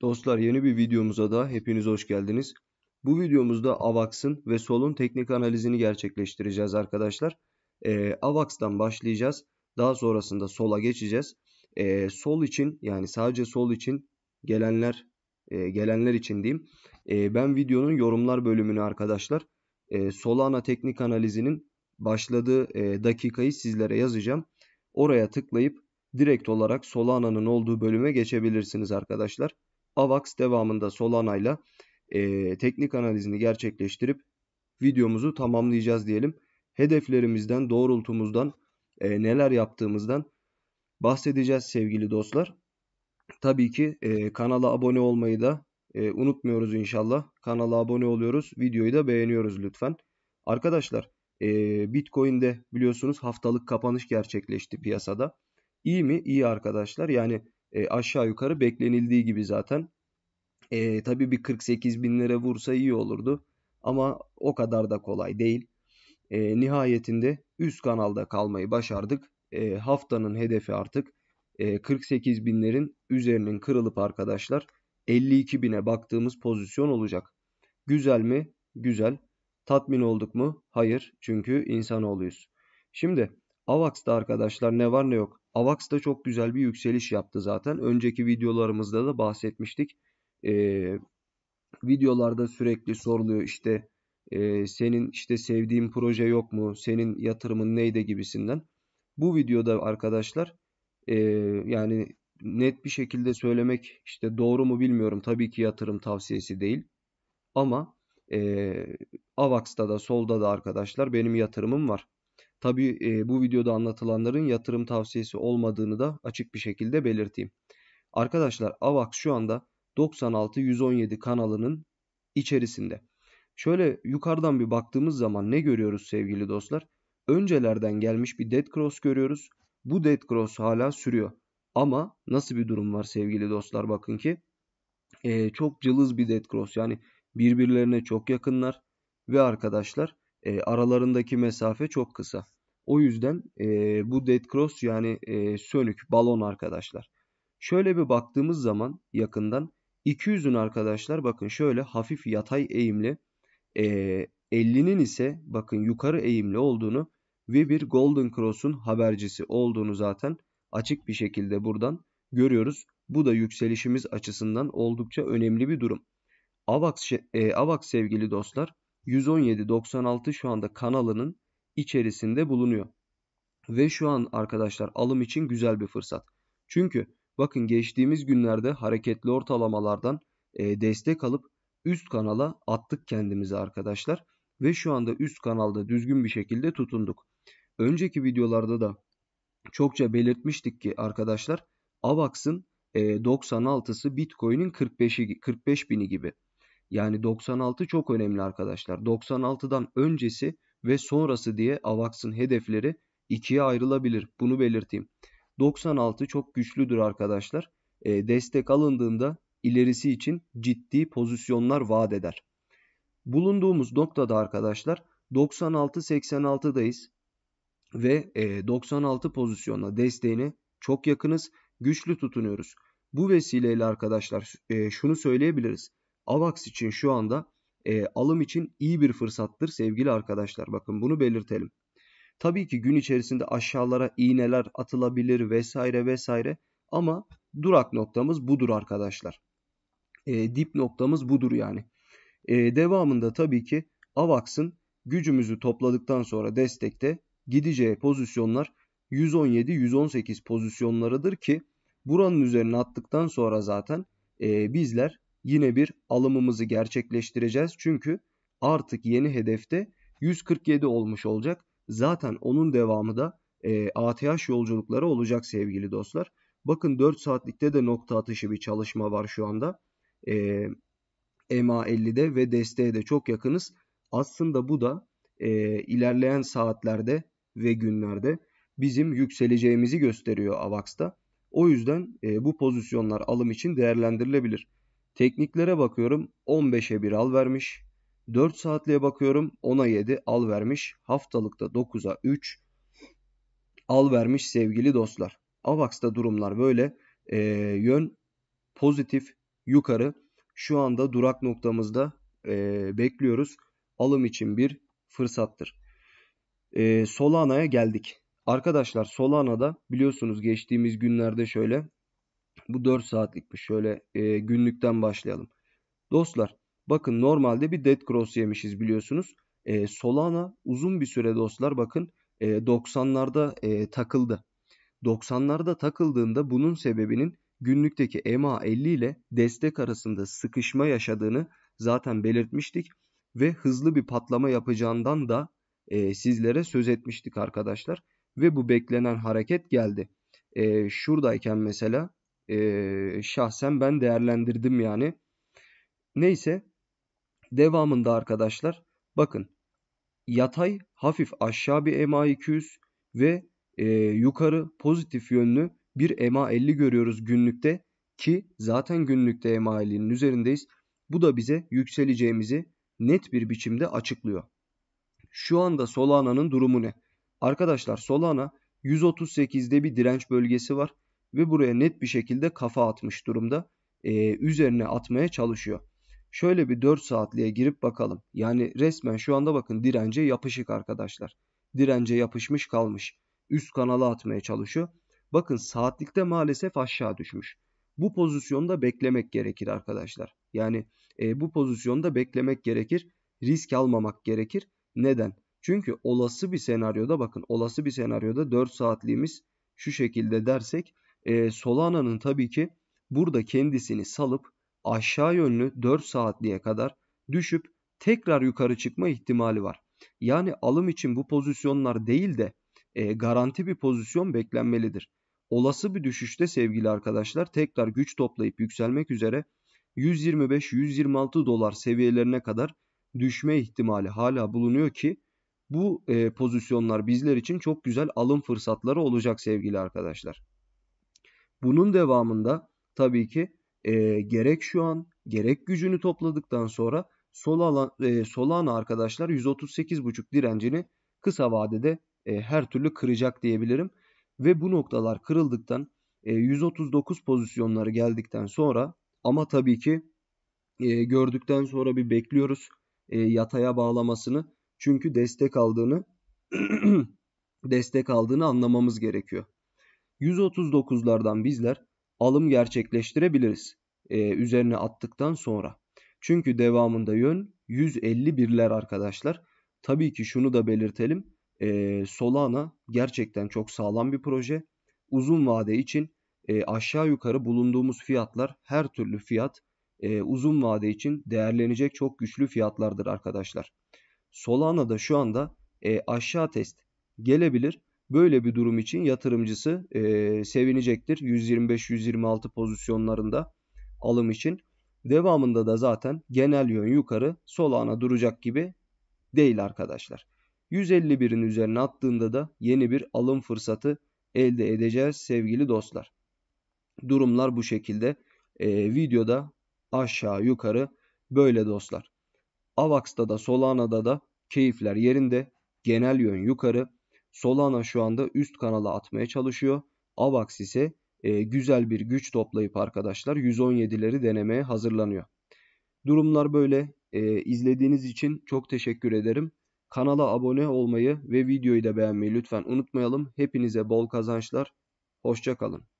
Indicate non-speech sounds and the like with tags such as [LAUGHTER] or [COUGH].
Dostlar yeni bir videomuza da hepiniz hoş geldiniz. Bu videomuzda AVAX'ın ve SOL'un teknik analizini gerçekleştireceğiz arkadaşlar. Ee, AVAX'tan başlayacağız. Daha sonrasında SOL'a geçeceğiz. Ee, SOL için yani sadece SOL için gelenler e, gelenler için diyeyim. E, ben videonun yorumlar bölümünü arkadaşlar e, Solana teknik analizinin başladığı e, dakikayı sizlere yazacağım. Oraya tıklayıp direkt olarak Solana'nın olduğu bölüme geçebilirsiniz arkadaşlar. AVAX devamında Solana'yla e, teknik analizini gerçekleştirip videomuzu tamamlayacağız diyelim. Hedeflerimizden, doğrultumuzdan, e, neler yaptığımızdan bahsedeceğiz sevgili dostlar. Tabii ki e, kanala abone olmayı da e, unutmuyoruz inşallah. Kanala abone oluyoruz, videoyu da beğeniyoruz lütfen. Arkadaşlar e, Bitcoin'de biliyorsunuz haftalık kapanış gerçekleşti piyasada. İyi mi? İyi arkadaşlar. Yani e, aşağı yukarı beklenildiği gibi zaten. E, tabii bir 48 binlere vursa iyi olurdu ama o kadar da kolay değil. E, nihayetinde üst kanalda kalmayı başardık. E, haftanın hedefi artık e, 48 binlerin üzerinin kırılıp arkadaşlar 52 bine baktığımız pozisyon olacak. Güzel mi? Güzel. Tatmin olduk mu? Hayır. Çünkü insanoğluyuz. Şimdi AVAX'ta arkadaşlar ne var ne yok. AVAX da çok güzel bir yükseliş yaptı zaten. Önceki videolarımızda da bahsetmiştik. Ee, videolarda sürekli soruluyor işte e, senin işte sevdiğin proje yok mu? Senin yatırımın neydi gibisinden. Bu videoda arkadaşlar e, yani net bir şekilde söylemek işte doğru mu bilmiyorum. Tabii ki yatırım tavsiyesi değil. Ama e, AVAX'ta da solda da arkadaşlar benim yatırımım var. Tabi e, bu videoda anlatılanların yatırım tavsiyesi olmadığını da açık bir şekilde belirteyim. Arkadaşlar AVAX şu anda 96-117 kanalının içerisinde. Şöyle yukarıdan bir baktığımız zaman ne görüyoruz sevgili dostlar? Öncelerden gelmiş bir dead cross görüyoruz. Bu dead cross hala sürüyor. Ama nasıl bir durum var sevgili dostlar bakın ki. E, çok cılız bir dead cross yani birbirlerine çok yakınlar ve arkadaşlar e, aralarındaki mesafe çok kısa. O yüzden e, bu dead cross yani e, sönük balon arkadaşlar. Şöyle bir baktığımız zaman yakından 200'ün arkadaşlar bakın şöyle hafif yatay eğimli e, 50'nin ise bakın yukarı eğimli olduğunu ve bir Golden Cross'un habercisi olduğunu zaten açık bir şekilde buradan görüyoruz. Bu da yükselişimiz açısından oldukça önemli bir durum. AVAX, e, AVAX sevgili dostlar 117.96 şu anda kanalının içerisinde bulunuyor. Ve şu an arkadaşlar alım için güzel bir fırsat. Çünkü bakın geçtiğimiz günlerde hareketli ortalamalardan e, destek alıp üst kanala attık kendimizi arkadaşlar. Ve şu anda üst kanalda düzgün bir şekilde tutunduk. Önceki videolarda da çokça belirtmiştik ki arkadaşlar AVAX'ın e, 96'sı Bitcoin'in 45'i 45 bini gibi. Yani 96 çok önemli arkadaşlar. 96'dan öncesi ve sonrası diye AVAX'ın hedefleri ikiye ayrılabilir. Bunu belirteyim. 96 çok güçlüdür arkadaşlar. E, destek alındığında ilerisi için ciddi pozisyonlar vaat eder. Bulunduğumuz noktada arkadaşlar 96-86'dayız ve 96 e, pozisyonla desteğine çok yakınız, güçlü tutunuyoruz. Bu vesileyle arkadaşlar e, şunu söyleyebiliriz. AVAX için şu anda e, alım için iyi bir fırsattır sevgili arkadaşlar. Bakın bunu belirtelim. Tabii ki gün içerisinde aşağılara iğneler atılabilir vesaire vesaire ama durak noktamız budur arkadaşlar. E, dip noktamız budur yani. E, devamında tabii ki AVAX'ın gücümüzü topladıktan sonra destekte gideceği pozisyonlar 117-118 pozisyonlarıdır ki buranın üzerine attıktan sonra zaten e, bizler yine bir alımımızı gerçekleştireceğiz. Çünkü artık yeni hedefte 147 olmuş olacak. Zaten onun devamı da e, ATH yolculukları olacak sevgili dostlar. Bakın 4 saatlikte de nokta atışı bir çalışma var şu anda. E, EMA 50'de ve desteğe de çok yakınız. Aslında bu da e, ilerleyen saatlerde ve günlerde bizim yükseleceğimizi gösteriyor AVAX'ta. O yüzden e, bu pozisyonlar alım için değerlendirilebilir. Tekniklere bakıyorum 15'e 1 al vermiş. 4 saatliğe bakıyorum 10'a 7 al vermiş. Haftalıkta 9'a 3 al vermiş sevgili dostlar. AVAX'ta durumlar böyle. E, yön pozitif yukarı. Şu anda durak noktamızda e, bekliyoruz. Alım için bir fırsattır. E, Solana'ya geldik. Arkadaşlar Solana'da biliyorsunuz geçtiğimiz günlerde şöyle bu 4 saatlikmiş. Şöyle e, günlükten başlayalım. Dostlar bakın normalde bir dead cross yemişiz biliyorsunuz. E, Solana uzun bir süre dostlar bakın e, 90'larda e, takıldı. 90'larda takıldığında bunun sebebinin günlükteki EMA 50 ile destek arasında sıkışma yaşadığını zaten belirtmiştik ve hızlı bir patlama yapacağından da e, sizlere söz etmiştik arkadaşlar ve bu beklenen hareket geldi. E, şuradayken mesela e, şahsen ben değerlendirdim yani. Neyse devamında arkadaşlar bakın yatay hafif aşağı bir EMA 200 ve e, yukarı pozitif yönlü bir EMA 50 görüyoruz günlükte ki zaten günlükte EMA 50'nin üzerindeyiz. Bu da bize yükseleceğimizi net bir biçimde açıklıyor. Şu anda Solana'nın durumu ne? Arkadaşlar Solana 138'de bir direnç bölgesi var ve buraya net bir şekilde kafa atmış durumda. Ee, üzerine atmaya çalışıyor. Şöyle bir 4 saatliğe girip bakalım. Yani resmen şu anda bakın dirence yapışık arkadaşlar. Dirence yapışmış kalmış. Üst kanala atmaya çalışıyor. Bakın saatlikte maalesef aşağı düşmüş. Bu pozisyonda beklemek gerekir arkadaşlar. Yani e, bu pozisyonda beklemek gerekir. Risk almamak gerekir. Neden? Çünkü olası bir senaryoda bakın olası bir senaryoda 4 saatliğimiz şu şekilde dersek e, Solana'nın tabii ki burada kendisini salıp aşağı yönlü 4 saatliğe kadar düşüp tekrar yukarı çıkma ihtimali var. Yani alım için bu pozisyonlar değil de e, garanti bir pozisyon beklenmelidir. Olası bir düşüşte sevgili arkadaşlar tekrar güç toplayıp yükselmek üzere 125-126 dolar seviyelerine kadar düşme ihtimali hala bulunuyor ki bu e, pozisyonlar bizler için çok güzel alım fırsatları olacak sevgili arkadaşlar. Bunun devamında tabii ki e, gerek şu an gerek gücünü topladıktan sonra sol alan, e, Solana arkadaşlar 138.5 direncini kısa vadede e, her türlü kıracak diyebilirim. Ve bu noktalar kırıldıktan e, 139 pozisyonları geldikten sonra ama tabii ki e, gördükten sonra bir bekliyoruz e, yataya bağlamasını. Çünkü destek aldığını [CLEARS THROAT] destek aldığını anlamamız gerekiyor. 139'lardan bizler alım gerçekleştirebiliriz e, üzerine attıktan sonra. Çünkü devamında yön 151'ler arkadaşlar. Tabii ki şunu da belirtelim. E, Solana gerçekten çok sağlam bir proje. Uzun vade için e, aşağı yukarı bulunduğumuz fiyatlar her türlü fiyat e, uzun vade için değerlenecek çok güçlü fiyatlardır arkadaşlar. Solana da şu anda e, aşağı test gelebilir Böyle bir durum için yatırımcısı e, sevinecektir. 125-126 pozisyonlarında alım için. Devamında da zaten genel yön yukarı sol ana duracak gibi değil arkadaşlar. 151'in üzerine attığında da yeni bir alım fırsatı elde edeceğiz sevgili dostlar. Durumlar bu şekilde. E, videoda aşağı yukarı böyle dostlar. AVAX'ta da Solana'da da keyifler yerinde. Genel yön yukarı. Solana şu anda üst kanala atmaya çalışıyor. AVAX ise e, güzel bir güç toplayıp arkadaşlar 117'leri denemeye hazırlanıyor. Durumlar böyle. E, izlediğiniz için çok teşekkür ederim. Kanala abone olmayı ve videoyu da beğenmeyi lütfen unutmayalım. Hepinize bol kazançlar. Hoşçakalın.